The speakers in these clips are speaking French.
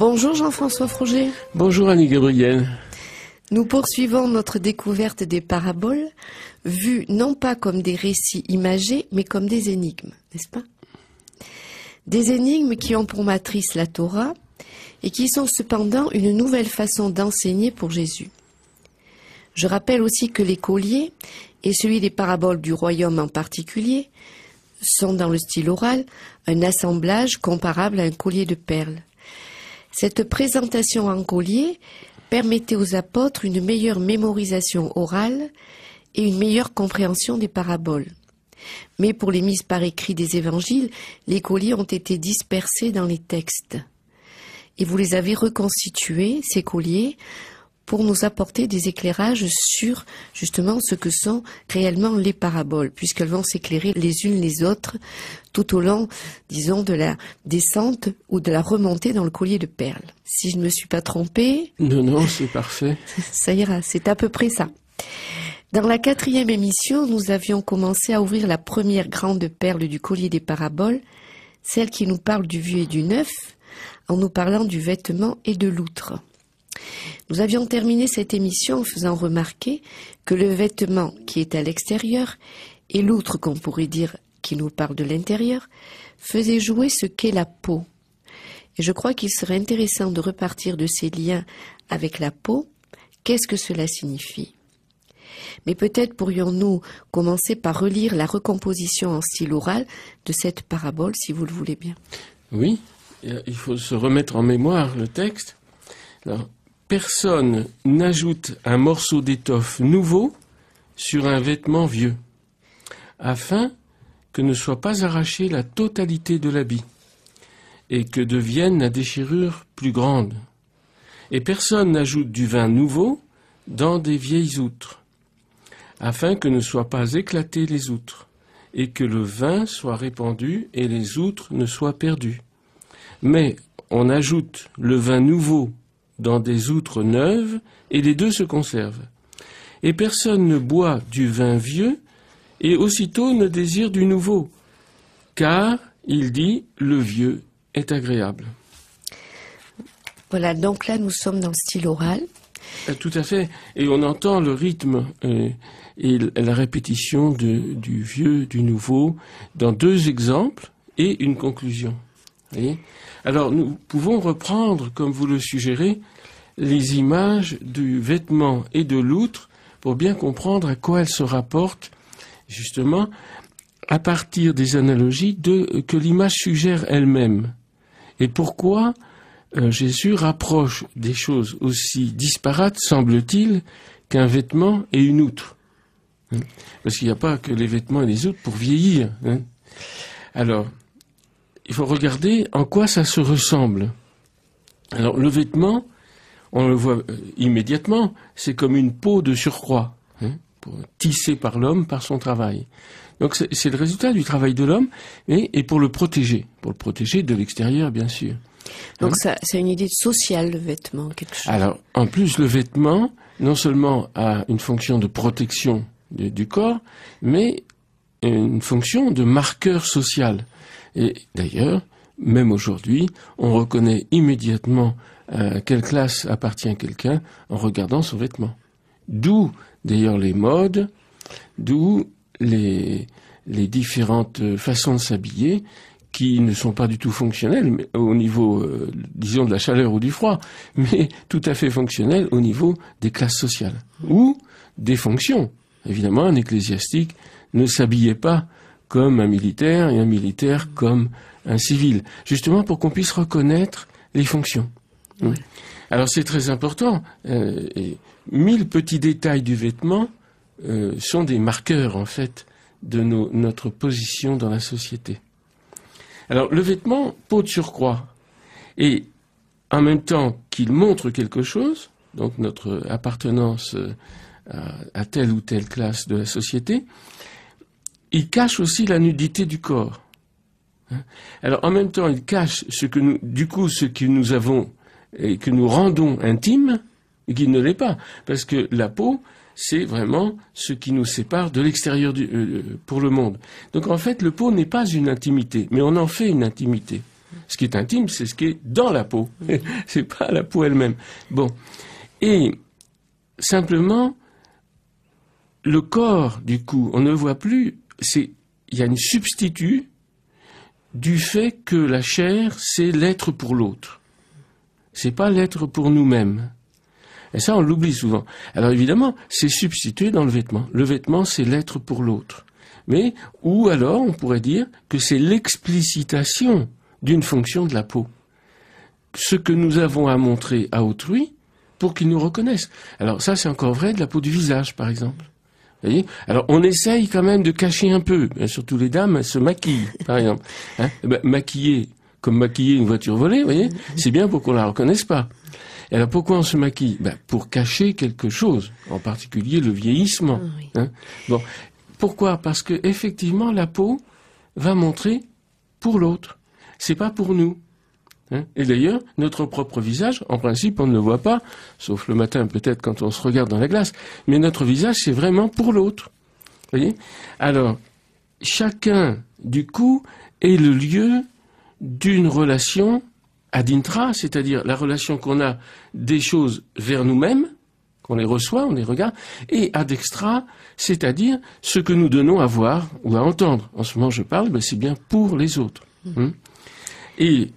Bonjour Jean-François Froger. Bonjour Annie Gabrielle. Nous poursuivons notre découverte des paraboles, vues non pas comme des récits imagés, mais comme des énigmes, n'est-ce pas Des énigmes qui ont pour matrice la Torah et qui sont cependant une nouvelle façon d'enseigner pour Jésus. Je rappelle aussi que les colliers et celui des paraboles du royaume en particulier, sont dans le style oral un assemblage comparable à un collier de perles. Cette présentation en collier permettait aux apôtres une meilleure mémorisation orale et une meilleure compréhension des paraboles. Mais pour les mises par écrit des évangiles, les colliers ont été dispersés dans les textes. Et vous les avez reconstitués, ces colliers, pour nous apporter des éclairages sur justement ce que sont réellement les paraboles, puisqu'elles vont s'éclairer les unes les autres tout au long, disons, de la descente ou de la remontée dans le collier de perles. Si je ne me suis pas trompée. Non, non, c'est parfait. Ça ira, c'est à peu près ça. Dans la quatrième émission, nous avions commencé à ouvrir la première grande perle du collier des paraboles, celle qui nous parle du vieux et du neuf, en nous parlant du vêtement et de l'outre. Nous avions terminé cette émission en faisant remarquer que le vêtement qui est à l'extérieur et l'autre qu'on pourrait dire qui nous parle de l'intérieur faisaient jouer ce qu'est la peau. Et je crois qu'il serait intéressant de repartir de ces liens avec la peau. Qu'est-ce que cela signifie mais peut-être pourrions-nous commencer par relire la recomposition en style oral de cette parabole, si vous le voulez bien. Oui, euh, il faut se remettre en mémoire le texte personne n'ajoute un morceau d'étoffe nouveau sur un vêtement vieux, afin que ne soit pas arrachée la totalité de l'habit, et que devienne la déchirure plus grande. Et personne n'ajoute du vin nouveau dans des vieilles outres, afin que ne soient pas éclatées les outres, et que le vin soit répandu et les outres ne soient perdues. Mais on ajoute le vin nouveau dans des outres neuves et les deux se conservent. Et personne ne boit du vin vieux et aussitôt ne désire du nouveau, car, il dit, le vieux est agréable. Voilà, donc là nous sommes dans le style oral. Euh, tout à fait, et on entend le rythme euh, et la répétition du vieux, du nouveau, dans deux exemples et une conclusion. Alors nous pouvons reprendre, comme vous le suggérez, les images du vêtement et de l'outre pour bien comprendre à quoi elles se rapportent, justement, à partir des analogies de, que l'image suggère elle-même. Et pourquoi euh, Jésus rapproche des choses aussi disparates, semble-t-il, qu'un vêtement et une outre. Hein Parce qu'il n'y a pas que les vêtements et les autres pour vieillir. Hein Alors, il faut regarder en quoi ça se ressemble. Alors le vêtement, on le voit euh, immédiatement, c'est comme une peau de surcroît, hein, tissée par l'homme par son travail. Donc c'est le résultat du travail de l'homme et, pour le protéger, pour le protéger de l'extérieur bien sûr. Donc hein c'est une idée sociale le vêtement, quelque chose. Alors en plus le vêtement non seulement a une fonction de protection du corps, mais une fonction de marqueur social. Et d'ailleurs, même aujourd'hui, on reconnaît immédiatement à euh, quelle classe appartient quelqu'un en regardant son vêtement. D'où d'ailleurs les modes, d'où les, différentes façons de s'habiller qui ne sont pas du tout fonctionnelles au niveau, euh, disons, de la chaleur ou du froid, mais tout à fait fonctionnelles au niveau des classes sociales ou des fonctions. Évidemment, un ecclésiastique ne s'habillait pas comme un militaire et un militaire comme un civil, justement pour qu'on puisse reconnaître les fonctions. Hein. Alors c'est très important. Euh, et mille petits détails du vêtement euh, sont des marqueurs en fait de notre position dans la société. Alors le vêtement, peau de surcroît, et en même temps qu'il montre quelque chose, donc notre appartenance euh, à telle ou telle classe de la société, il cache aussi la nudité du corps. Hein? Alors en même temps, il cache ce que nous, du coup, ce que nous avons et que nous rendons intime et qui ne l'est pas, parce que la peau, c'est vraiment ce qui nous sépare de l'extérieur euh, euh, pour le monde. Donc en fait, le peau n'est pas une intimité, mais on en fait une intimité. Ce qui est intime, c'est ce qui est dans la peau, c'est pas la peau elle-même. Bon, et simplement, le corps, du coup, on ne voit plus c'est il y a une substitut du fait que la chair, c'est l'être pour l'autre. C'est pas l'être pour nous-mêmes. Et ça, on l'oublie souvent. Alors évidemment, c'est substitué dans le vêtement. Le vêtement, c'est l'être pour l'autre. Mais, ou alors, on pourrait dire que c'est l'explicitation d'une fonction de la peau. Ce que nous avons à montrer à autrui pour qu'il nous reconnaisse. Alors ça, c'est encore vrai de la peau du visage, par exemple. Alors on essaye quand même de cacher un peu, hein, surtout les dames se maquillent par exemple. Hein. Eh ben, maquiller, comme maquiller une voiture volée, voyez, c'est bien pour qu'on la reconnaisse pas. Et alors pourquoi on se maquille ben, Pour cacher quelque chose, en particulier le vieillissement. Ah hein. bon, pourquoi Parce que effectivement la peau va montrer pour l'autre, c'est pas pour nous. Hein. et d'ailleurs, notre propre visage, en principe, on ne le voit pas, sauf le matin peut-être quand on se regarde dans la glace, mais notre visage, c'est vraiment pour l'autre. voyez Alors, chacun, du coup, est le lieu d'une relation ad intra c'est-à-dire la relation qu'on a des choses vers nous-mêmes, qu'on les reçoit, on les regarde, et ad extra c'est-à-dire ce que nous donnons à voir ou à entendre. En ce moment, je parle, mais ben, c'est bien pour les autres. Mmh. Hein. et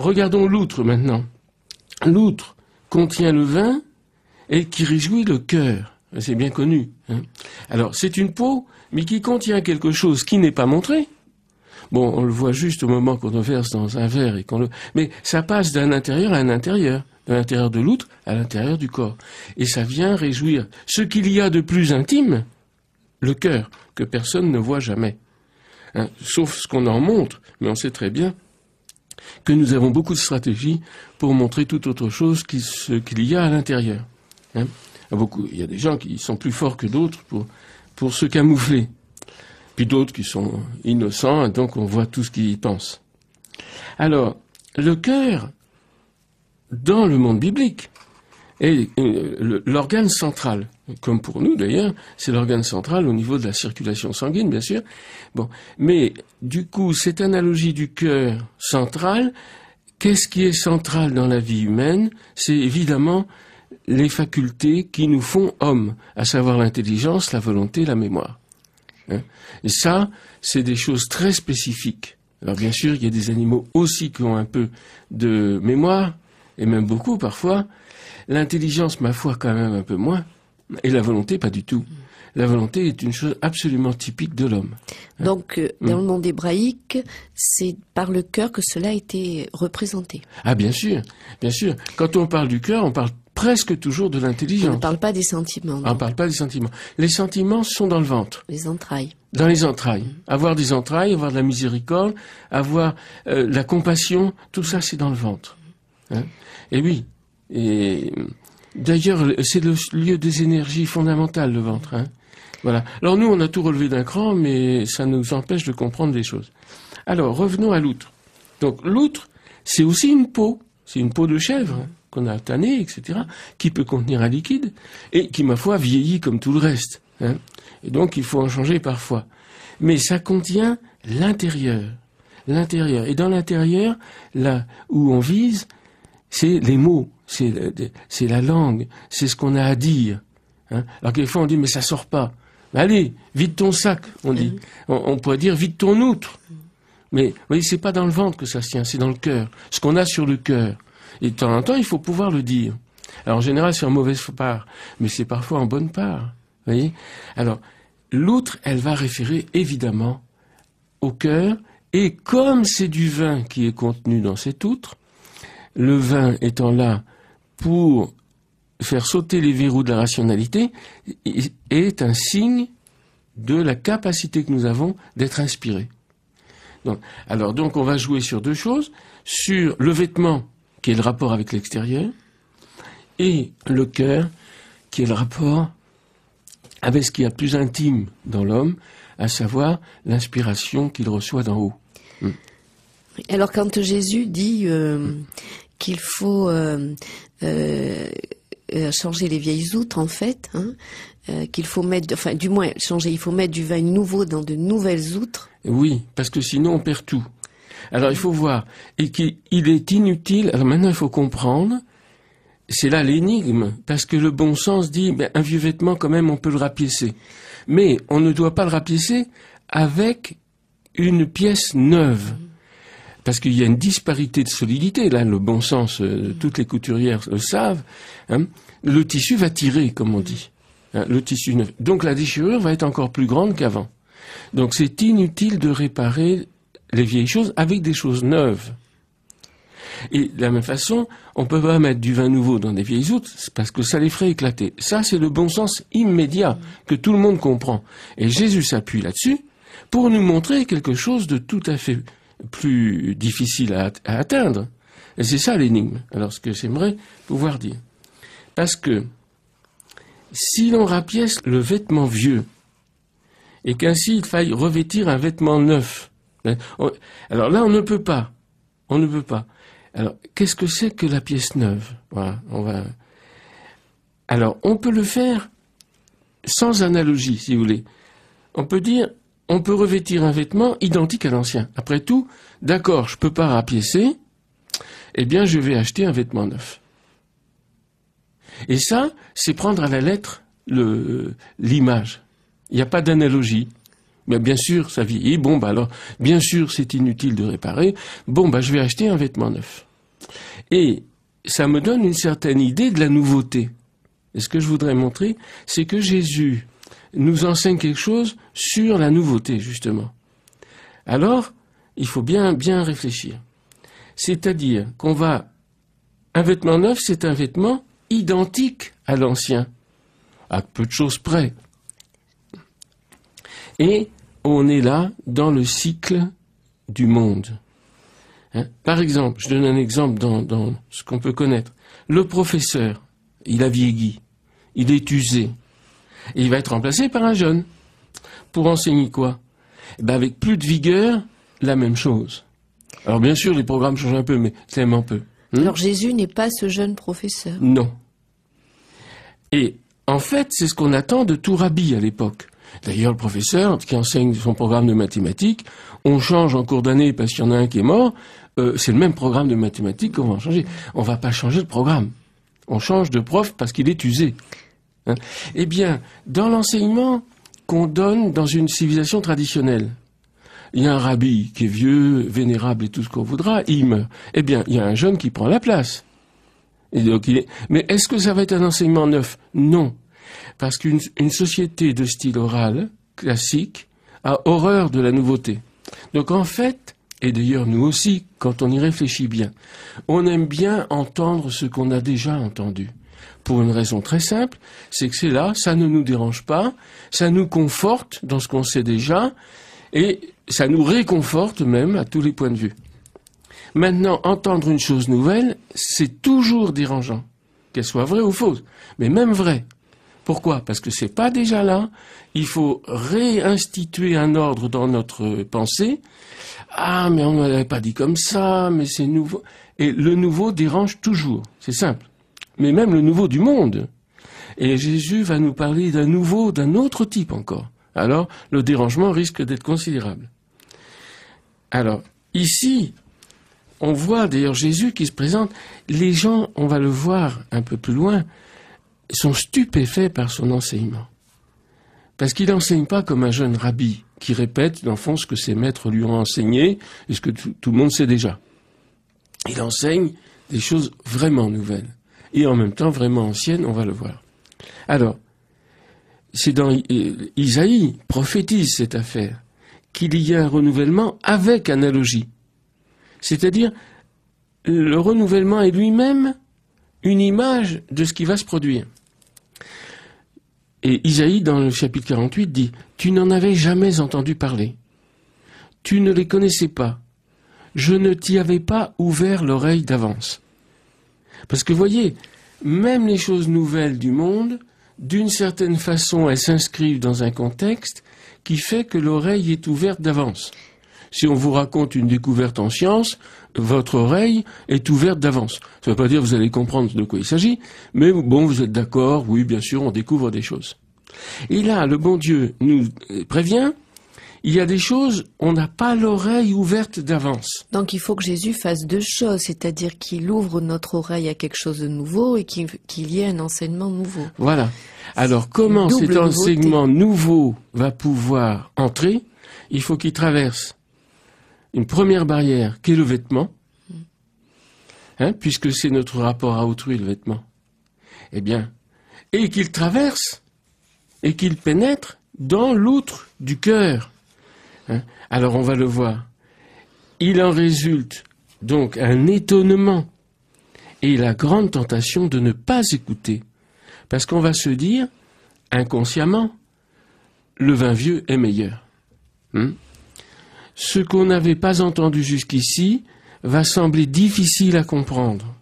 Regardons l'outre maintenant. L'outre contient le vin et qui réjouit le cœur. C'est bien connu. Hein. Alors, c'est une peau, mais qui contient quelque chose qui n'est pas montré. Bon, on le voit juste au moment qu'on le verse dans un verre et qu'on le... Mais ça passe d'un intérieur à un intérieur, de l'intérieur de l'outre à l'intérieur du corps. Et ça vient réjouir ce qu'il y a de plus intime, le cœur, que personne ne voit jamais. Hein. sauf ce qu'on en montre, mais on sait très bien que nous avons beaucoup de stratégies pour montrer tout autre chose qu'il y a à l'intérieur. Hein. il y a des gens qui sont plus forts que d'autres pour, pour se camoufler. Puis d'autres qui sont innocents, et donc on voit tout ce qu'ils pensent. Alors, le cœur, dans le monde biblique, est euh, l'organe central comme pour nous d'ailleurs, c'est l'organe central au niveau de la circulation sanguine, bien sûr. Bon, mais du coup, cette analogie du cœur central, qu'est-ce qui est central dans la vie humaine C'est évidemment les facultés qui nous font hommes, à savoir l'intelligence, la volonté, la mémoire. Hein. Et ça, c'est des choses très spécifiques. Alors bien sûr, il y a des animaux aussi qui ont un peu de mémoire, et même beaucoup parfois. L'intelligence, ma foi, quand même un peu moins. Et la volonté, pas du tout. La volonté est une chose absolument typique de l'homme. Hein. Donc, euh, mm. dans le monde hébraïque, c'est par le cœur que cela a été représenté. Ah, bien sûr, bien sûr. Quand on parle du cœur, on parle presque toujours de l'intelligence. On ne parle pas des sentiments. On ne parle pas des sentiments. Les sentiments sont dans le ventre. Les entrailles. Dans les entrailles. Mm. Avoir des entrailles, avoir de la miséricorde, avoir euh, la compassion, tout ça, c'est dans le ventre. Mm. Hein. Et oui. Et D'ailleurs, c'est le lieu des énergies fondamentales, le ventre. Hein. voilà. Alors nous, on a tout relevé d'un cran, mais ça nous empêche de comprendre les choses. Alors, revenons à l'outre. Donc l'outre, c'est aussi une peau. C'est une peau de chèvre hein, qu'on a tannée, etc., qui peut contenir un liquide et qui, ma foi, vieillit comme tout le reste. Hein. et donc, il faut en changer parfois. Mais ça contient l'intérieur. L'intérieur. Et dans l'intérieur, là où on vise, c'est les mots, euh, c'est la langue, c'est ce qu'on a à dire. Hein. Alors fois, on dit mais ça sort pas. allez, vide ton sac, on dit. On, pourrait dire vide ton outre. Mais vous voyez, c'est pas dans le ventre que ça se tient, c'est dans le cœur. Ce qu'on a sur le cœur. Et de temps en temps, il faut pouvoir le dire. Alors en général, c'est en mauvaise part, mais c'est parfois en bonne part. Vous voyez Alors, l'outre, elle va référer évidemment au cœur, et comme c'est du vin qui est contenu dans cet outre, le vin étant là pour faire sauter les verrous de la rationalité, est un signe de la capacité que nous avons d'être inspirés. alors donc on va jouer sur deux choses, sur le vêtement qui est le rapport avec l'extérieur et le cœur qui est le rapport avec ce qu'il y a de plus intime dans l'homme, à savoir l'inspiration qu'il reçoit d'en haut. Hmm. Alors quand Jésus dit euh, qu'il faut euh, euh, changer les vieilles outres, en fait, hein, qu'il faut mettre, enfin du moins changer, il faut mettre du vin nouveau dans de nouvelles outres. Oui, parce que sinon on perd tout. Alors il faut voir, et qu'il est inutile, alors maintenant il faut comprendre, c'est là l'énigme, parce que le bon sens dit, ben, un vieux vêtement quand même on peut le rapiécer. Mais on ne doit pas le rapiécer avec une pièce neuve parce qu'il y a une disparité de solidité. Là, le bon sens, euh, mm. toutes les couturières le savent. Hein. le tissu va tirer, comme on dit. Hein, le tissu neuf. Donc la déchirure va être encore plus grande qu'avant. Donc c'est inutile de réparer les vieilles choses avec des choses neuves. Et de la même façon, on peut pas mettre du vin nouveau dans des vieilles outres parce que ça les ferait éclater. Ça, c'est le bon sens immédiat que tout le monde comprend. Et Jésus s'appuie là-dessus pour nous montrer quelque chose de tout à fait plus difficile à, atteindre. Et c'est ça l'énigme. Alors ce que j'aimerais pouvoir dire. Parce que si l'on rapièce le vêtement vieux, et qu'ainsi il faille revêtir un vêtement neuf, hein, alors là on ne peut pas. On ne peut pas. Alors, qu'est-ce que c'est que la pièce neuve Voilà, on va. Alors, on peut le faire sans analogie, si vous voulez. On peut dire, on peut revêtir un vêtement identique à l'ancien. Après tout, d'accord, je ne peux pas rapiécer, eh bien je vais acheter un vêtement neuf. Et ça, c'est prendre à la lettre l'image. Il n'y a pas d'analogie. Mais bien sûr, ça vieillit. Bon, bah alors, bien sûr, c'est inutile de réparer. Bon, bah je vais acheter un vêtement neuf. Et ça me donne une certaine idée de la nouveauté. Et ce que je voudrais montrer, c'est que Jésus nous enseigne quelque chose sur la nouveauté, justement. Alors, il faut bien, bien réfléchir. C'est-à-dire qu'on va... Un vêtement neuf, c'est un vêtement identique à l'ancien, à peu de choses près. Et on est là dans le cycle du monde. Hein? Par exemple, je donne un exemple dans, dans ce qu'on peut connaître. Le professeur, il a vieilli, il est usé, il va être remplacé par un jeune. Pour enseigner quoi eh ben, Avec plus de vigueur, la même chose. Alors bien sûr, les programmes changent un peu, mais tellement hmm? peu. Alors Jésus n'est pas ce jeune professeur. Non. Et en fait, c'est ce qu'on attend de tout rabbi à l'époque. D'ailleurs, le professeur qui enseigne son programme de mathématiques, on change en cours d'année parce qu'il y en a un qui est mort, euh, c'est le même programme de mathématiques qu'on va en changer. On ne va pas changer de programme. On change de prof parce qu'il est usé. Hein. eh bien, dans l'enseignement qu'on donne dans une civilisation traditionnelle, il y a un rabbi qui est vieux, vénérable et tout ce qu'on voudra, il meurt. Eh bien, il y a un jeune qui prend la place. donc, Mais est-ce que ça va être un enseignement neuf Non. Parce qu'une société de style oral, classique, a horreur de la nouveauté. Donc en fait, et d'ailleurs nous aussi, quand on y réfléchit bien, on aime bien entendre ce qu'on a déjà entendu pour une raison très simple, c'est que c'est là, ça ne nous dérange pas, ça nous conforte dans ce qu'on sait déjà, et ça nous réconforte même à tous les points de vue. Maintenant, entendre une chose nouvelle, c'est toujours dérangeant, qu'elle soit vraie ou fausse, mais même vraie. Pourquoi Parce que c'est pas déjà là. Il faut réinstituer un ordre dans notre pensée. Ah, mais on ne l'avait pas dit comme ça, mais c'est nouveau. Et le nouveau dérange toujours. C'est simple mais même le nouveau du monde. Et Jésus va nous parler d'un nouveau, d'un autre type encore. Alors, le dérangement risque d'être considérable. Alors, ici, on voit d'ailleurs Jésus qui se présente. Les gens, on va le voir un peu plus loin, sont stupéfaits par son enseignement. Parce qu'il n'enseigne pas comme un jeune rabbi qui répète, dans fond, ce que ses maîtres lui ont enseigné et ce que tout le monde sait déjà. Il enseigne des choses vraiment nouvelles et en même temps vraiment ancienne, on va le voir. Alors, c'est dans euh, Isaïe prophétise cette affaire qu'il y a un renouvellement avec analogie. C'est-à-dire, le renouvellement est lui-même une image de ce qui va se produire. Et Isaïe, dans le chapitre 48, dit Tu n'en avais jamais entendu parler. Tu ne les connaissais pas. Je ne t'y avais pas ouvert l'oreille d'avance. Parce que voyez, même les choses nouvelles du monde, d'une certaine façon, elles s'inscrivent dans un contexte qui fait que l'oreille est ouverte d'avance. Si on vous raconte une découverte en science, votre oreille est ouverte d'avance. Ça ne veut pas dire que vous allez comprendre de quoi il s'agit, mais bon, vous êtes d'accord, oui, bien sûr, on découvre des choses. Et là, le bon Dieu nous euh, prévient, il y a des choses, on n'a pas l'oreille ouverte d'avance. Donc il faut que Jésus fasse deux choses, c'est-à-dire qu'il ouvre notre oreille à quelque chose de nouveau et qu'il y ait un enseignement nouveau. Voilà. Alors comment cet enseignement nouveau va pouvoir entrer Il faut qu'il traverse une première barrière qui est le vêtement, hein, puisque c'est notre rapport à autrui le vêtement. Eh bien, et qu'il traverse et qu'il pénètre dans l'outre du cœur. Hein? Alors on va le voir. Il en résulte donc un étonnement et la grande tentation de ne pas écouter. Parce qu'on va se dire, inconsciemment, le vin vieux est meilleur. Hein? Ce qu'on n'avait pas entendu jusqu'ici va sembler difficile à comprendre.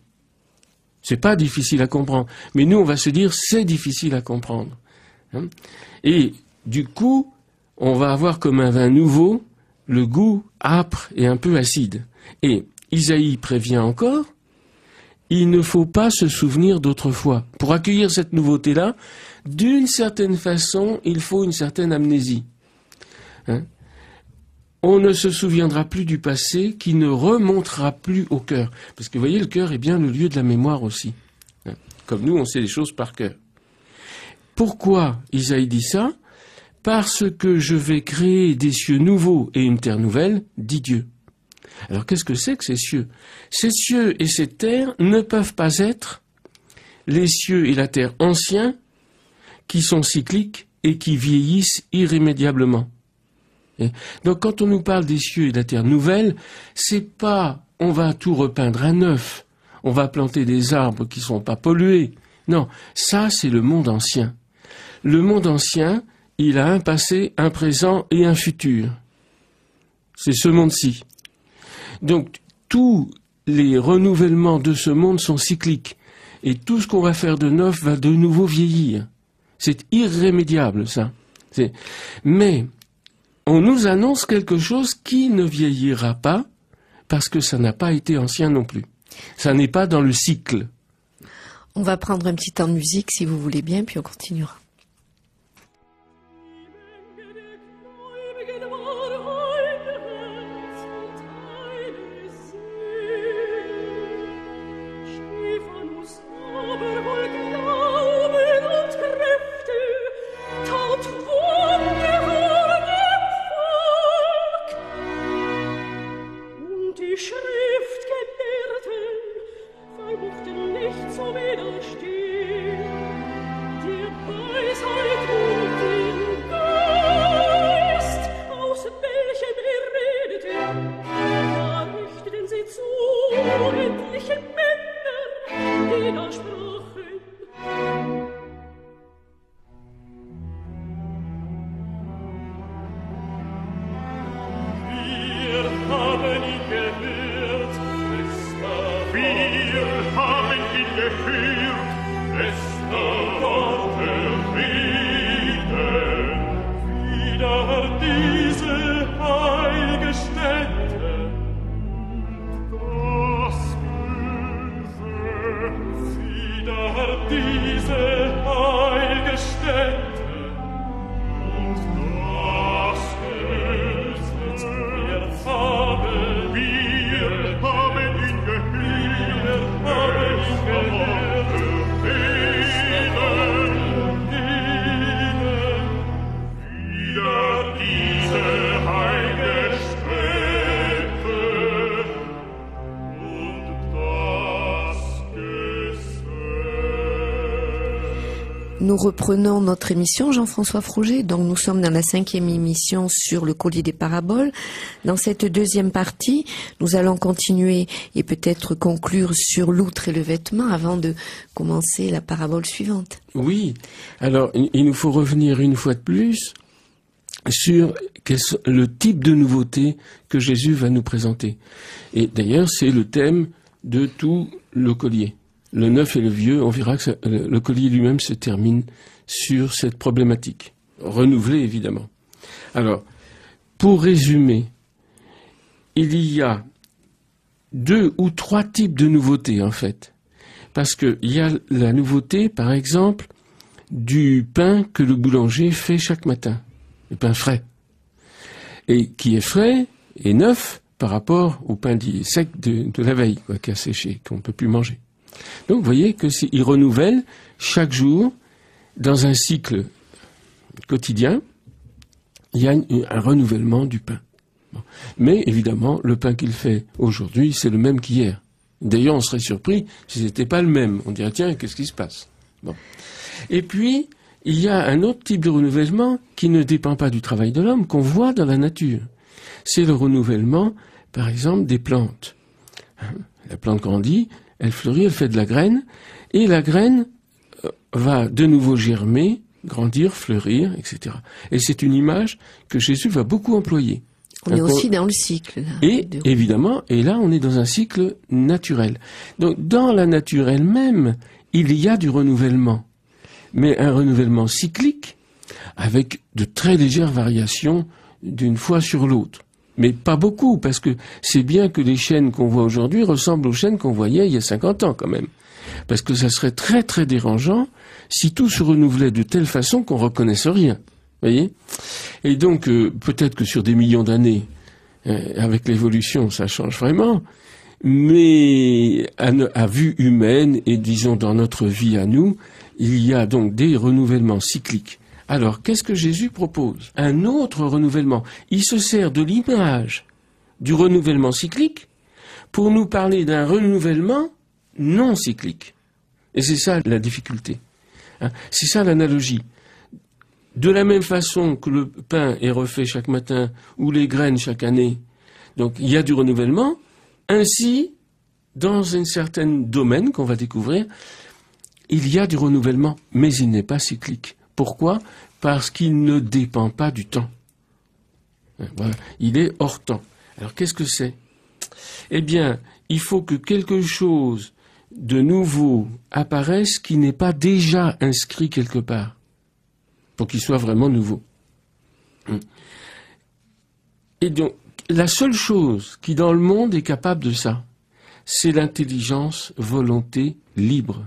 C'est pas difficile à comprendre, mais nous on va se dire c'est difficile à comprendre. Hein? et du coup, on va avoir comme un vin nouveau le goût âpre et un peu acide. Et Isaïe prévient encore, il ne faut pas se souvenir d'autrefois. Pour accueillir cette nouveauté-là, d'une certaine façon, il faut une certaine amnésie. Hein? on ne se souviendra plus du passé qui ne remontera plus au cœur. Parce que vous voyez, le cœur est bien le lieu de la mémoire aussi. Hein? Comme nous, on sait les choses par cœur. Pourquoi Isaïe dit ça parce que je vais créer des cieux nouveaux et une terre nouvelle, dit Dieu. Alors qu'est-ce que c'est que ces cieux Ces cieux et ces terres ne peuvent pas être les cieux et la terre anciens qui sont cycliques et qui vieillissent irrémédiablement. donc quand on nous parle des cieux et de la terre nouvelle, c'est pas on va tout repeindre à neuf, on va planter des arbres qui ne sont pas pollués. Non, ça c'est le monde ancien. Le monde ancien, il a un passé, un présent et un futur. C'est ce monde-ci. Donc tous les renouvellements de ce monde sont cycliques. Et tout ce qu'on va faire de neuf va de nouveau vieillir. C'est irrémédiable, ça. Mais on nous annonce quelque chose qui ne vieillira pas parce que ça n'a pas été ancien non plus. Ça n'est pas dans le cycle. On va prendre un petit temps de musique si vous voulez bien, puis on continuera. Nous reprenons notre émission Jean-François Frouget. Donc nous sommes dans la cinquième émission sur le collier des paraboles. Dans cette deuxième partie, nous allons continuer et peut-être conclure sur l'outre et le vêtement avant de commencer la parabole suivante. Oui. Alors il nous faut revenir une fois de plus sur le type de nouveauté que Jésus va nous présenter. Et d'ailleurs, c'est le thème de tout le collier le neuf et le vieux, on verra que le collier lui-même se termine sur cette problématique, renouvelée évidemment. Alors, pour résumer, il y a deux ou trois types de nouveautés en fait. Parce qu'il y a la nouveauté, par exemple, du pain que le boulanger fait chaque matin, le pain frais, et qui est frais et neuf par rapport au pain sec de, la veille, qui a séché, qu'on ne peut plus manger. Donc vous voyez que il renouvelle chaque jour dans un cycle quotidien. Il y a un renouvellement du pain. Mais évidemment, le pain qu'il fait aujourd'hui, c'est le même qu'hier. D'ailleurs, on serait surpris si ce n'était pas le même. On dirait, tiens, qu'est-ce qui se passe Et puis, il y a un autre type de renouvellement qui ne dépend pas du travail de l'homme, qu'on voit dans la nature. C'est le renouvellement, par exemple, des plantes. Hein la plante grandit, elle fleurit, elle fait de la graine, et la graine euh, va de nouveau germer, grandir, fleurir, etc. Et c'est une image que Jésus va beaucoup employer. On est aussi dans le cycle. et évidemment, et là on est dans un cycle naturel. Donc dans la nature elle-même, il y a du renouvellement, mais un renouvellement cyclique avec de très légères variations d'une fois sur l'autre mais pas beaucoup, parce que c'est bien que les chaînes qu'on voit aujourd'hui ressemblent aux chaînes qu'on voyait il y a 50 ans quand même. Parce que ça serait très très dérangeant si tout se renouvelait de telle façon qu'on ne reconnaisse rien. voyez Et donc, euh, peut-être que sur des millions d'années, euh, avec l'évolution, ça change vraiment, mais à, à, vue humaine et disons dans notre vie à nous, il y a donc des renouvellements cycliques alors, qu'est-ce que Jésus propose Un autre renouvellement. Il se sert de l'image du renouvellement cyclique pour nous parler d'un renouvellement non cyclique. Et c'est ça la difficulté. Hein. C'est ça l'analogie. De la même façon que le pain est refait chaque matin ou les graines chaque année, donc il y a du renouvellement, ainsi, dans un certain domaine qu'on va découvrir, il y a du renouvellement, mais il n'est pas cyclique. Pourquoi Parce qu'il ne dépend pas du temps. Hein, il est hors temps. Alors qu'est-ce que c'est Eh bien, il faut que quelque chose de nouveau apparaisse qui n'est pas déjà inscrit quelque part, pour qu'il soit vraiment nouveau. Hein. Et donc, la seule chose qui dans le monde est capable de ça, c'est l'intelligence, volonté libre.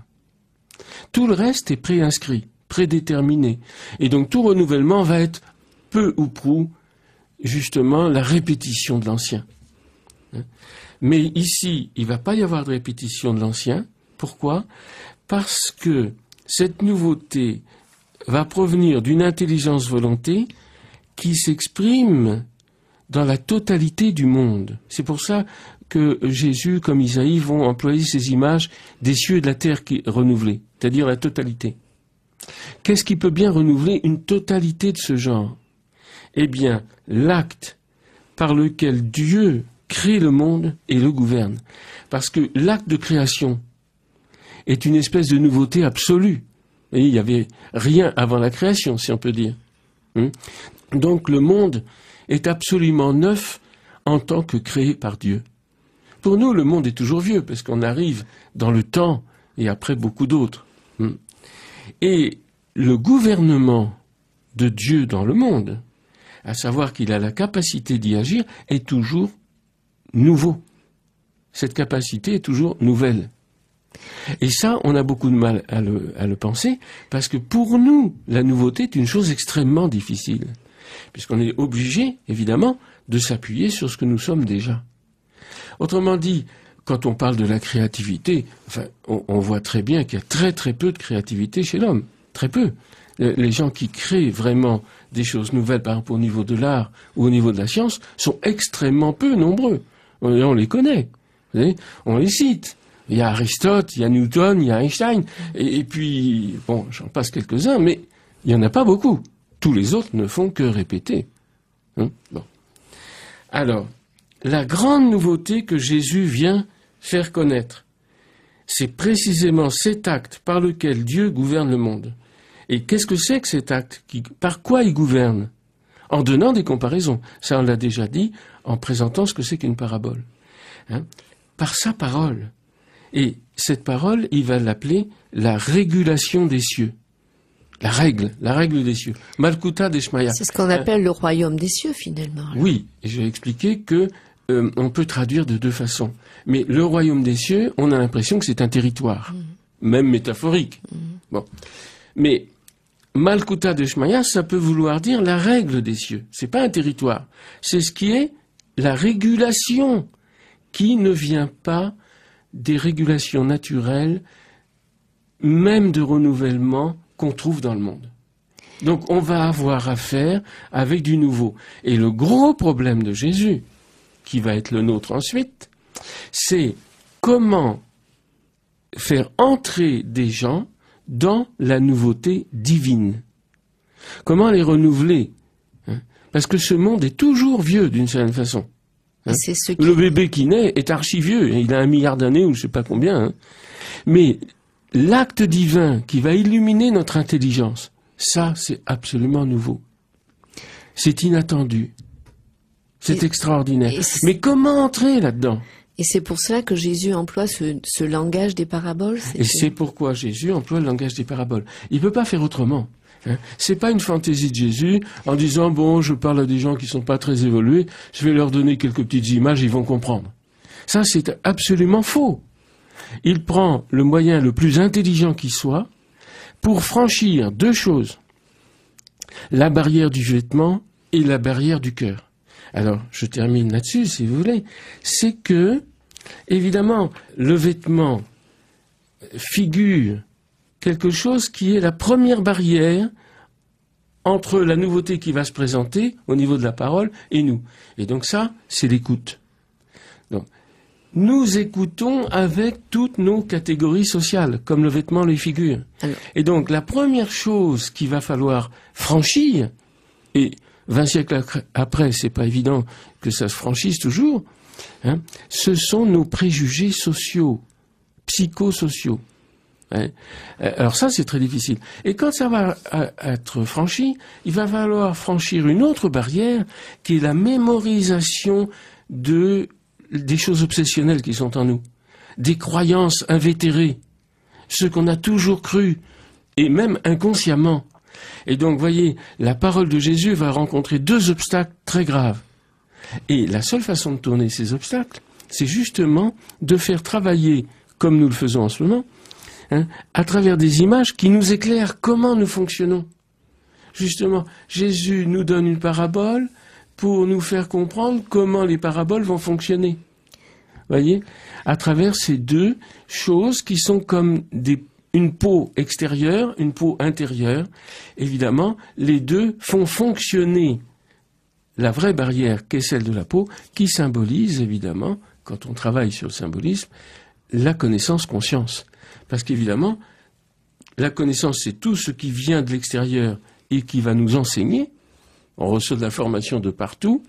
Tout le reste est préinscrit prédéterminé. Et donc tout renouvellement va être peu ou prou justement la répétition de l'ancien. Hein. Mais ici, il ne va pas y avoir de répétition de l'ancien. Pourquoi Parce que cette nouveauté va provenir d'une intelligence volonté qui s'exprime dans la totalité du monde. C'est pour ça que Jésus, comme Isaïe, vont employer ces images des cieux et de la terre qui renouvelés, c'est-à-dire la totalité. Qu'est-ce qui peut bien renouveler une totalité de ce genre Eh bien, l'acte par lequel Dieu crée le monde et le gouverne. Parce que l'acte de création est une espèce de nouveauté absolue. Et il n'y avait rien avant la création, si on peut dire. Hmm Donc le monde est absolument neuf en tant que créé par Dieu. Pour nous, le monde est toujours vieux, parce qu'on arrive dans le temps et après beaucoup d'autres. Hmm et le gouvernement de Dieu dans le monde, à savoir qu'il a la capacité d'y agir, est toujours nouveau. Cette capacité est toujours nouvelle. Et ça, on a beaucoup de mal à le, penser, parce que pour nous, la nouveauté est une chose extrêmement difficile, puisqu'on est obligé, évidemment, de s'appuyer sur ce que nous sommes déjà. Autrement dit, quand on parle de la créativité, enfin, on, voit très bien qu'il y a très très peu de créativité chez l'homme, très peu. Euh, les gens qui créent vraiment des choses nouvelles par rapport au niveau de l'art ou au niveau de la science sont extrêmement peu nombreux. Euh, on, les connaît, on les cite. Il y a Aristote, il y a Newton, il y a Einstein, et, puis, bon, j'en passe quelques-uns, mais il n'y en a pas beaucoup. Tous les autres ne font que répéter. Hein? Alors, la grande nouveauté que Jésus vient faire connaître. C'est précisément cet acte par lequel Dieu gouverne le monde. Et qu'est-ce que c'est que cet acte qui, Par quoi il gouverne En donnant des comparaisons. Ça, on l'a déjà dit en présentant ce que c'est qu'une parabole. Hein par sa parole. Et cette parole, il va l'appeler la régulation des cieux. La règle, la règle des cieux. Malkuta d'Eshmaya. C'est ce qu'on euh, appelle le royaume des cieux, finalement. Oui, et je vais expliquer que euh, on peut traduire de deux façons. Mais le royaume des cieux, on a l'impression que c'est un territoire, mhm. même métaphorique. Mhm. Mais Malkuta de Shmaya, ça peut vouloir dire la règle des cieux. C'est pas un territoire. C'est ce qui est la régulation qui ne vient pas des régulations naturelles, même de renouvellement qu'on trouve dans le monde. Donc on va avoir affaire avec du nouveau. Et le gros problème de Jésus, qui va être le nôtre ensuite, c'est comment faire entrer des gens dans la nouveauté divine. Comment les renouveler hein? Parce que ce monde est toujours vieux d'une certaine façon. Hein? Le bébé qui naît est archivieux, il a un milliard d'années ou je ne sais pas combien. Hein. Mais l'acte divin qui va illuminer notre intelligence, ça c'est absolument nouveau. C'est inattendu. C'est extraordinaire. Mais comment entrer là-dedans et c'est pour cela que Jésus emploie ce, langage des paraboles. Et c'est pourquoi Jésus emploie le langage des paraboles. Il ne peut pas faire autrement. Ce hein. C'est pas une fantaisie de Jésus en disant bon, je parle à des gens qui sont pas très évolués, je vais leur donner quelques petites images, ils vont comprendre. Ça, c'est absolument faux. Il prend le moyen le plus intelligent qui soit pour franchir deux choses la barrière du vêtement et la barrière du cœur alors je termine là-dessus si vous voulez, c'est que, évidemment, le vêtement figure quelque chose qui est la première barrière entre la nouveauté qui va se présenter au niveau de la parole et nous. Et donc ça, c'est l'écoute. Donc, nous écoutons avec toutes nos catégories sociales, comme le vêtement les figures. Et donc la première chose qu'il va falloir franchir, et vingt siècles après, c'est pas évident que ça se franchisse toujours, hein. ce sont nos préjugés sociaux, psychosociaux. Hein. Euh, alors ça, c'est très difficile. Et quand ça va euh, être franchi, il va falloir franchir une autre barrière qui est la mémorisation de, des choses obsessionnelles qui sont en nous, des croyances invétérées, ce qu'on a toujours cru, et même inconsciemment. Et donc, voyez, la parole de Jésus va rencontrer deux obstacles très graves. Et la seule façon de tourner ces obstacles, c'est justement de faire travailler, comme nous le faisons en ce moment, hein, à travers des images qui nous éclairent comment nous fonctionnons. Justement, Jésus nous donne une parabole pour nous faire comprendre comment les paraboles vont fonctionner. Voyez, à travers ces deux choses qui sont comme des une peau extérieure, une peau intérieure. Évidemment, les deux font fonctionner la vraie barrière qu'est celle de la peau, qui symbolise évidemment, quand on travaille sur le symbolisme, la connaissance-conscience. Parce qu'évidemment, la connaissance, c'est tout ce qui vient de l'extérieur et qui va nous enseigner. On reçoit de l'information de partout,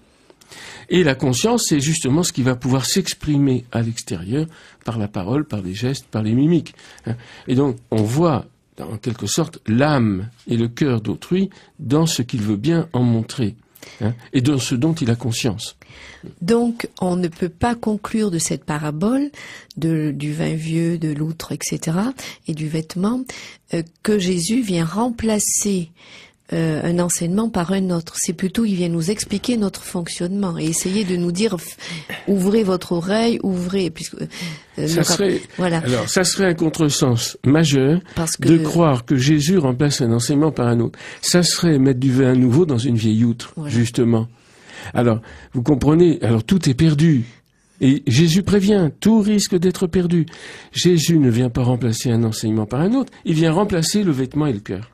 et la conscience, c'est justement ce qui va pouvoir s'exprimer à l'extérieur par la parole, par les gestes, par les mimiques. Hein. Et donc, on voit, en quelque sorte, l'âme et le cœur d'autrui dans ce qu'il veut bien en montrer. Hein, et dans ce dont il a conscience. Donc, on ne peut pas conclure de cette parabole du vin vieux, de l'outre, etc., et du vêtement, euh, que Jésus vient remplacer euh, un enseignement par un autre. C'est plutôt, il vient nous expliquer notre fonctionnement et essayer de nous dire, ouvrez votre oreille, ouvrez, puisque euh, ça serait, voilà. Alors, ça serait un contresens majeur de croire que Jésus remplace un enseignement par un autre. Ça serait mettre du vin nouveau dans une vieille outre, justement. Alors, vous comprenez, alors tout est perdu. Et Jésus prévient, tout risque d'être perdu. Jésus ne vient pas remplacer un enseignement par un autre, il vient remplacer le vêtement et le cœur.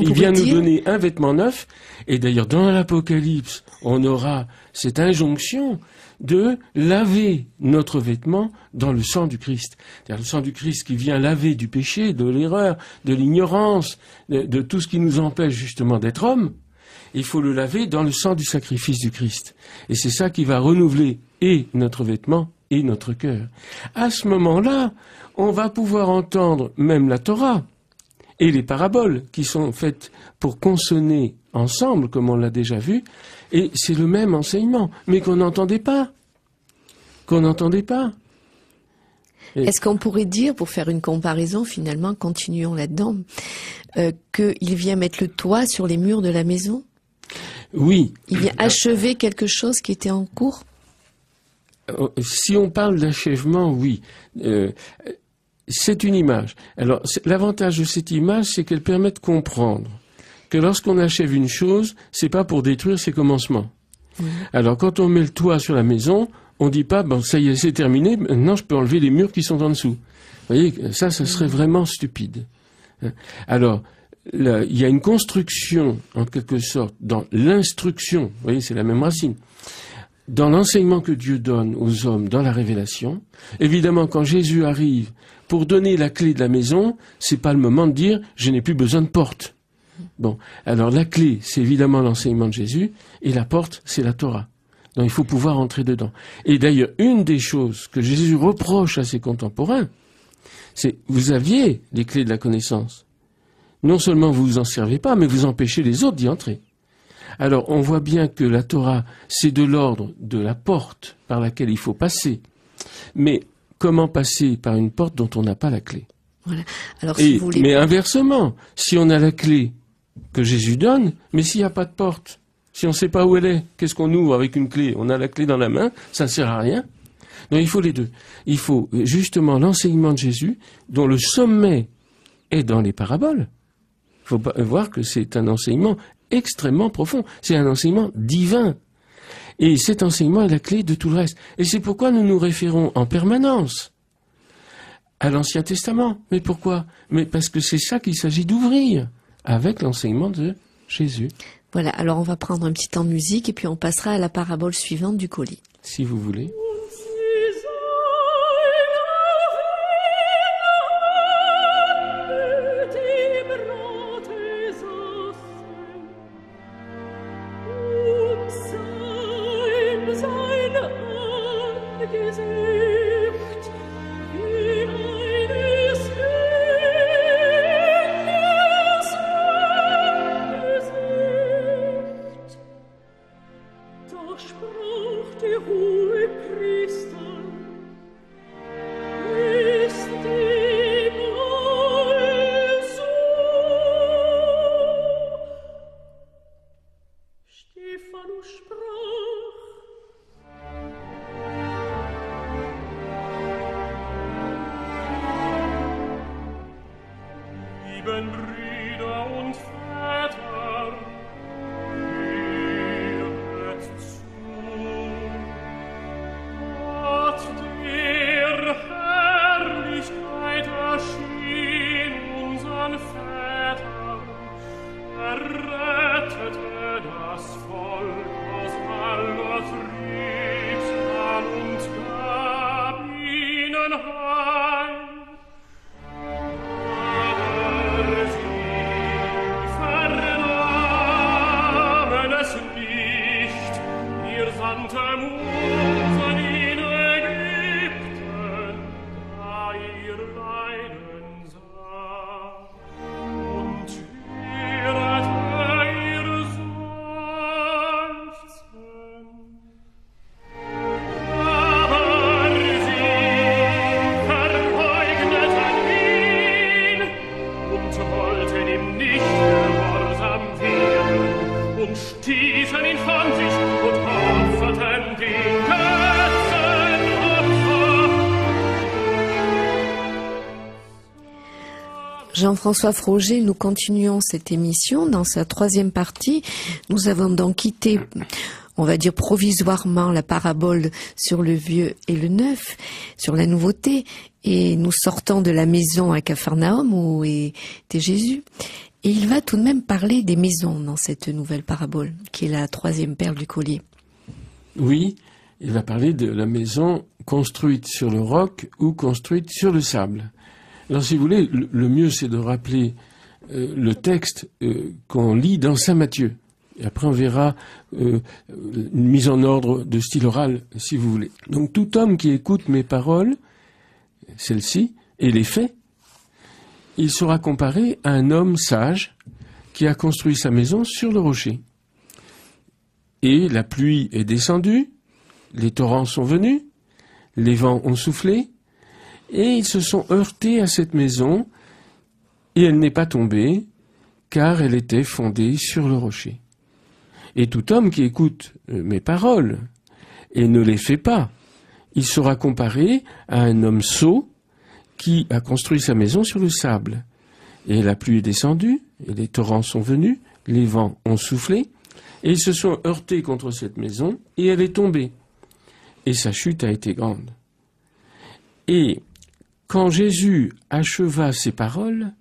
Il vient nous donner un vêtement neuf, et d'ailleurs dans l'Apocalypse, on aura cette injonction de laver notre vêtement dans le sang du Christ. cest le sang du Christ qui vient laver du péché, de l'erreur, de l'ignorance, de, tout ce qui nous empêche justement d'être homme. Il faut le laver dans le sang du sacrifice du Christ. Et c'est ça qui va renouveler et notre vêtement et notre cœur. À ce moment-là, on va pouvoir entendre même la Torah et les paraboles qui sont faites pour consonner ensemble, comme on l'a déjà vu, et c'est le même enseignement, mais qu'on n'entendait pas. Qu'on n'entendait pas. Est-ce qu'on pourrait dire, pour faire une comparaison finalement, continuons là-dedans, euh, qu'il vient mettre le toit sur les murs de la maison Oui. Il vient achever quelque chose qui était en cours euh, Si on parle d'achèvement, oui. Euh, c'est une image. Alors, l'avantage de cette image, c'est qu'elle permet de comprendre que lorsqu'on achève une chose, c'est pas pour détruire ses commencements. Alors, quand on met le toit sur la maison, on dit pas, bon, ça y est, c'est terminé, maintenant je peux enlever les murs qui sont en dessous. Vous voyez, ça, ça serait vraiment stupide. Alors, il y a une construction, en quelque sorte, dans l'instruction, vous voyez, c'est la même racine, dans l'enseignement que Dieu donne aux hommes dans la révélation. Évidemment, quand Jésus arrive pour donner la clé de la maison, c'est pas le moment de dire je n'ai plus besoin de porte. Bon, alors la clé, c'est évidemment l'enseignement de Jésus, et la porte, c'est la Torah. Donc il faut pouvoir entrer dedans. Et d'ailleurs, une des choses que Jésus reproche à ses contemporains, c'est vous aviez les clés de la connaissance. Non seulement vous vous en servez pas, mais vous empêchez les autres d'y entrer. Alors on voit bien que la Torah, c'est de l'ordre de la porte par laquelle il faut passer. Mais comment passer par une porte dont on n'a pas la clé Mais inversement, si on a la clé que Jésus donne, mais s'il n'y a pas de porte, si on ne sait pas où elle est, qu'est-ce qu'on ouvre avec une clé On a la clé dans la main, ça ne sert à rien. Donc il faut les deux. Il faut justement l'enseignement de Jésus, dont le sommet est dans les paraboles. Il faut euh, voir que c'est un enseignement extrêmement profond. C'est un enseignement divin. Et cet enseignement est la clé de tout le reste. Et c'est pourquoi nous nous référons en permanence à l'Ancien Testament. Mais pourquoi Mais parce que c'est ça qu'il s'agit d'ouvrir avec l'enseignement de Jésus. Voilà, alors on va prendre un petit temps de musique et puis on passera à la parabole suivante du colis. Si vous voulez. Jean-François Froger, nous continuons cette émission dans sa troisième partie. Nous avons donc quitté, on va dire provisoirement, la parabole sur le vieux et le neuf, sur la nouveauté, et nous sortons de la maison à Capharnaüm où était Jésus. Et il va tout de même parler des maisons dans cette nouvelle parabole, qui est la troisième perle du collier. Oui, il va parler de la maison construite sur le roc ou construite sur le sable. Alors, si vous voulez, le, mieux, c'est de rappeler euh, le texte euh, qu'on lit dans Saint Matthieu. Et après, on verra euh, une mise en ordre de style oral, si vous voulez. Donc, tout homme qui écoute mes paroles, celles-ci, et les faits, il sera comparé à un homme sage qui a construit sa maison sur le rocher. Et la pluie est descendue, les torrents sont venus, les vents ont soufflé, et ils se sont heurtés à cette maison, et elle n'est pas tombée, car elle était fondée sur le rocher. Et tout homme qui écoute euh, mes paroles et ne les fait pas, il sera comparé à un homme sot qui a construit sa maison sur le sable. Et la pluie est descendue, et les torrents sont venus, les vents ont soufflé, et ils se sont heurtés contre cette maison, et elle est tombée. Et sa chute a été grande. Et quand Jésus acheva ces paroles,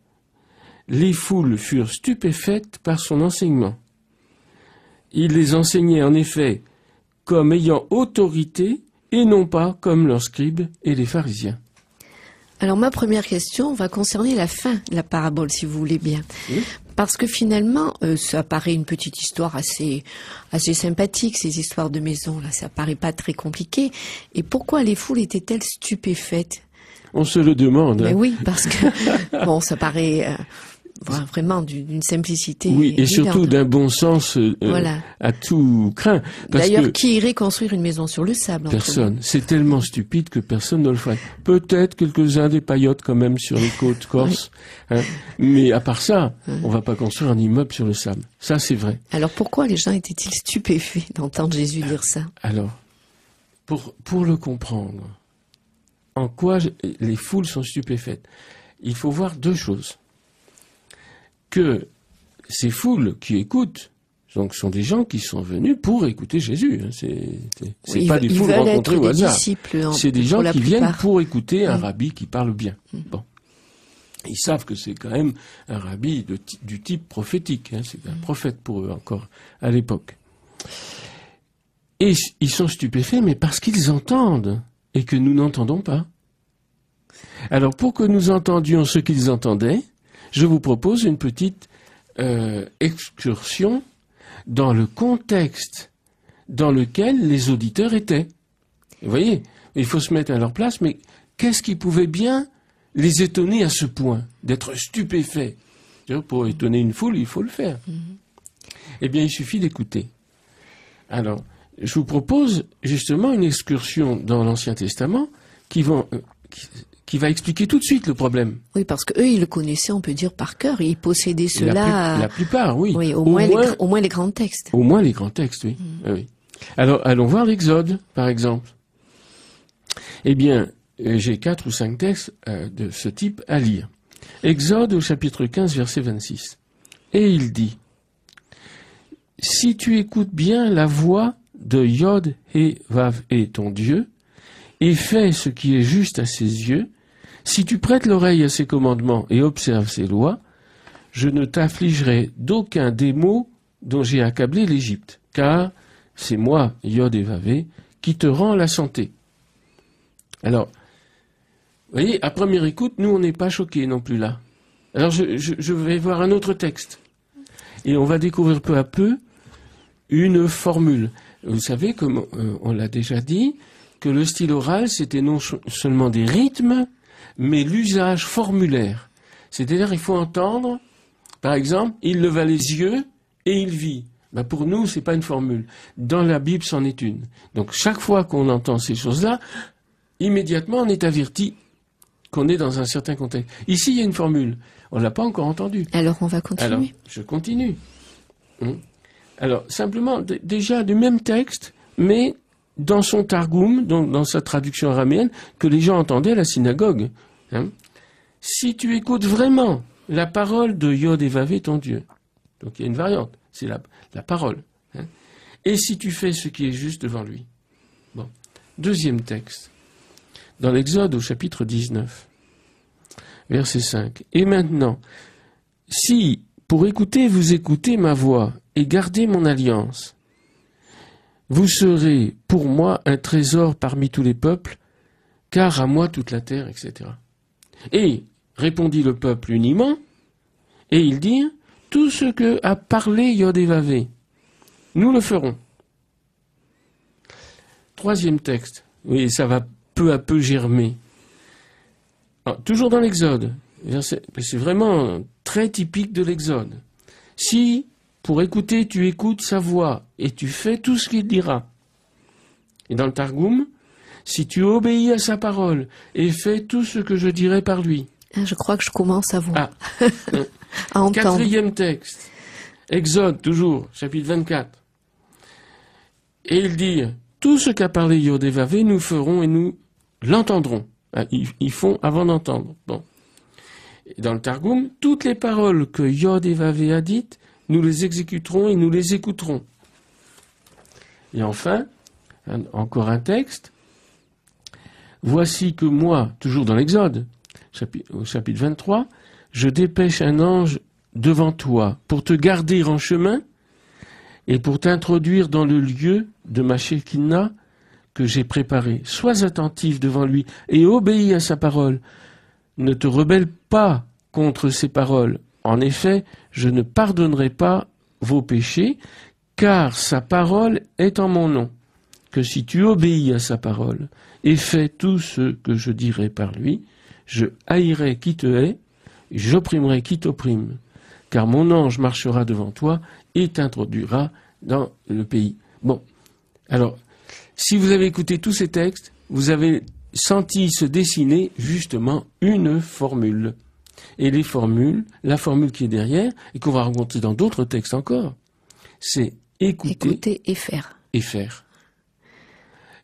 les foules furent stupéfaites par son enseignement. Il les enseignait en effet comme ayant autorité et non pas comme leurs scribes et les pharisiens. Alors ma première question va concerner la fin de la parabole, si vous voulez bien. Parce que finalement, euh, ça paraît une petite histoire assez, assez sympathique, ces histoires de maison. Là, ça paraît pas très compliqué. Et pourquoi les foules étaient-elles stupéfaites on se le demande. Mais hein. oui, parce que bon, ça paraît euh, vraiment d'une simplicité. Oui, et surtout d'un bon sens euh, à tout craint. D'ailleurs, qui irait construire une maison sur le sable Personne. C'est tellement stupide que personne ne le ferait. Peut-être quelques-uns des paillotes quand même sur les côtes corses. Hein. Mais à part ça, on va pas construire un immeuble sur le sable. Ça, c'est vrai. Alors pourquoi les gens étaient-ils stupéfaits d'entendre Jésus dire ça Alors, pour, pour le comprendre, en quoi les foules sont stupéfaites. Il faut voir deux choses. Que ces foules qui écoutent, donc sont des gens qui sont venus pour écouter Jésus. Hein. C'est sont pas des foules rencontrées au hasard. Hein, c'est des gens qui viennent pour écouter un mm. rabbi qui parle bien. Mm. Bon. Ils savent que c'est quand même un rabbi du type prophétique. Hein. C'est un mm. prophète pour eux encore à l'époque. Et ils sont stupéfaits, mais parce qu'ils entendent et que nous n'entendons pas. Alors pour que nous entendions ce qu'ils entendaient, je vous propose une petite euh, excursion dans le contexte dans lequel les auditeurs étaient. Vous voyez, il faut se mettre à leur place, mais qu'est-ce qui pouvait bien les étonner à ce point, d'être stupéfaits Pour étonner une foule, il faut le faire. Mm-hmm. Eh bien, il suffit d'écouter. Alors, je vous propose justement une excursion dans l'Ancien Testament qui, vont, euh, qui, va expliquer tout de suite le problème. Oui, parce qu'eux, ils le connaissaient, on peut dire, par cœur. Ils possédaient cela. La, plupart, oui. au, moins au, moins, les, grands textes. Au moins les grands textes, oui. Mm. Ah oui. Alors, allons voir l'Exode, par exemple. Eh bien, euh, j'ai quatre ou cinq textes euh, de ce type à lire. Exode au chapitre 15, verset 26. Et il dit, Si tu écoutes bien la voix de Yod et Vav et ton Dieu, et fais ce qui est juste à ses yeux, si tu prêtes l'oreille à ses commandements et observes ses lois, je ne t'affligerai d'aucun des maux dont j'ai accablé l'Égypte, car c'est moi, Yod et Vavé, qui te rend la santé. Alors, vous voyez, à première écoute, nous, on n'est pas choqués non plus là. Alors, je, vais voir un autre texte. Et on va découvrir peu à peu une formule. Vous savez, comme euh, on l'a déjà dit, que le style oral, c'était non seulement des rythmes, mais l'usage formulaire. C'est-à-dire, il faut entendre, par exemple, il leva les yeux et il vit. Ben, pour nous, ce n'est pas une formule. Dans la Bible, c'en est une. Donc, chaque fois qu'on entend ces choses-là, immédiatement, on est averti qu'on est dans un certain contexte. Ici, il y a une formule. On ne l'a pas encore entendue. Alors, on va continuer. je continue. Hum. Alors, simplement, déjà du même texte, mais dans son targoum, donc dans sa traduction araméenne, que les gens entendaient à la synagogue. Hein. Si tu écoutes vraiment la parole de Yod et ton Dieu, donc il y a une variante, c'est la, la, parole. Hein. Et si tu fais ce qui est juste devant lui. Bon. Deuxième texte. Dans l'Exode au chapitre 19, verset 5. Et maintenant, si pour écouter vous écoutez ma voix et gardez mon alliance. Vous serez pour moi un trésor parmi tous les peuples, car à moi toute la terre, etc. Et répondit le peuple uniment, et ils dirent, tout ce que a parlé Vavé, nous le ferons. Troisième texte, oui, ça va peu à peu germer. Ah, toujours dans l'Exode, c'est vraiment euh, très typique de l'Exode. Si pour écouter, tu écoutes sa voix et tu fais tout ce qu'il dira. Et dans le Targum, si tu obéis à sa parole et fais tout ce que je dirai par lui. Ah, je crois que je commence à voir. Ah. Quatrième texte. Exode, toujours, chapitre 24. Et il dit, tout ce qu'a parlé Yodévavé, nous ferons et nous l'entendrons. Ah, ils font avant d'entendre. Bon. Dans le Targum, toutes les paroles que Yod a dites, nous les exécuterons et nous les écouterons. Et enfin, encore un texte, Voici que moi, toujours dans l'Exode, au chapitre 23, je dépêche un ange devant toi pour te garder en chemin et pour t'introduire dans le lieu de ma Shekinah que j'ai préparé. Sois attentif devant lui et obéis à sa parole. Ne te rebelle pas contre ses paroles, en effet, je ne pardonnerai pas vos péchés, car sa parole est en mon nom. Que si tu obéis à sa parole et fais tout ce que je dirai par lui, je haïrai qui te hait, j'opprimerai qui t'opprime, car mon ange marchera devant toi et t'introduira dans le pays. Bon, alors, si vous avez écouté tous ces textes, vous avez senti se dessiner justement une formule. Et les formules, la formule qui est derrière, et qu'on va rencontrer dans d'autres textes encore, c'est écouter, et faire. Et faire.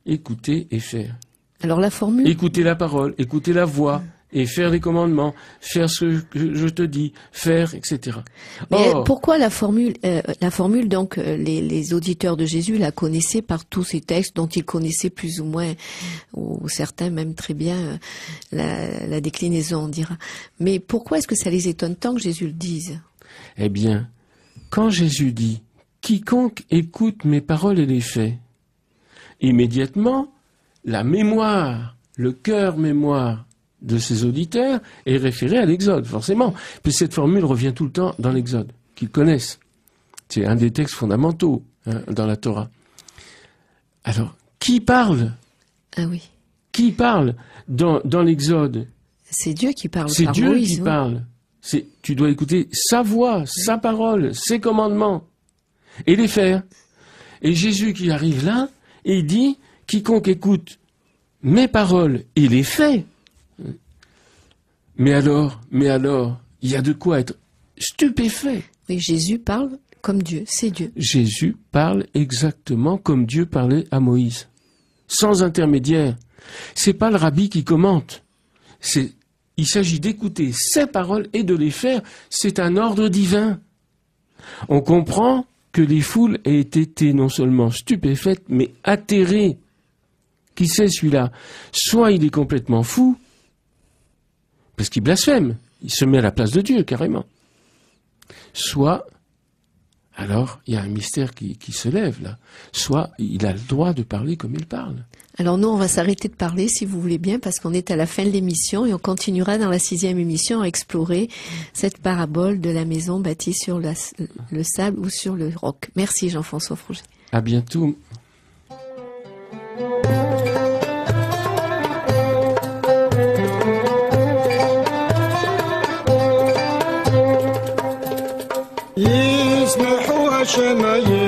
Écouter et faire. Alors la formule Écouter la parole, écouter la voix, et faire les commandements, faire ce que je te dis, faire, etc. Mais pourquoi la formule, euh, la formule donc euh, les, auditeurs de Jésus la connaissaient par tous ces textes dont ils connaissaient plus ou moins, ou certains même très bien euh, la, déclinaison, on dira. Mais pourquoi est-ce que ça les étonne tant que Jésus le dise Eh bien, quand Jésus dit quiconque écoute mes paroles et les fait, immédiatement, la mémoire, le cœur mémoire de ses auditeurs est référé à l'Exode, forcément. Puis cette formule revient tout le temps dans l'Exode, qu'ils connaissent. C'est un des textes fondamentaux hein, dans la Torah. Alors, qui parle Ah oui. Qui parle dans, l'Exode C'est Dieu qui parle. C'est Dieu qui parle. C'est, tu dois écouter sa voix, sa parole, ses commandements et les faire. Et Jésus qui arrive là, il dit, quiconque écoute mes paroles et les fait, mais alors, mais alors, il y a de quoi être stupéfait. Oui, Jésus parle comme Dieu, c'est Dieu. Jésus parle exactement comme Dieu parlait à Moïse, sans intermédiaire. C'est pas le rabbi qui commente. C'est, il s'agit d'écouter ses paroles et de les faire. C'est un ordre divin. On comprend que les foules aient été non seulement stupéfaites, mais atterrées. Qui sait celui-là Soit il est complètement fou, parce qu'il blasphème, il se met à la place de Dieu carrément. Soit, alors il y a un mystère qui, se lève là, soit il a le droit de parler comme il parle. Alors nous, on va s'arrêter de parler, si vous voulez bien, parce qu'on est à la fin de l'émission et on continuera dans la sixième émission à explorer cette parabole de la maison bâtie sur le sable ou sur le roc. Merci Jean-François Frouget. À bientôt. çeneyi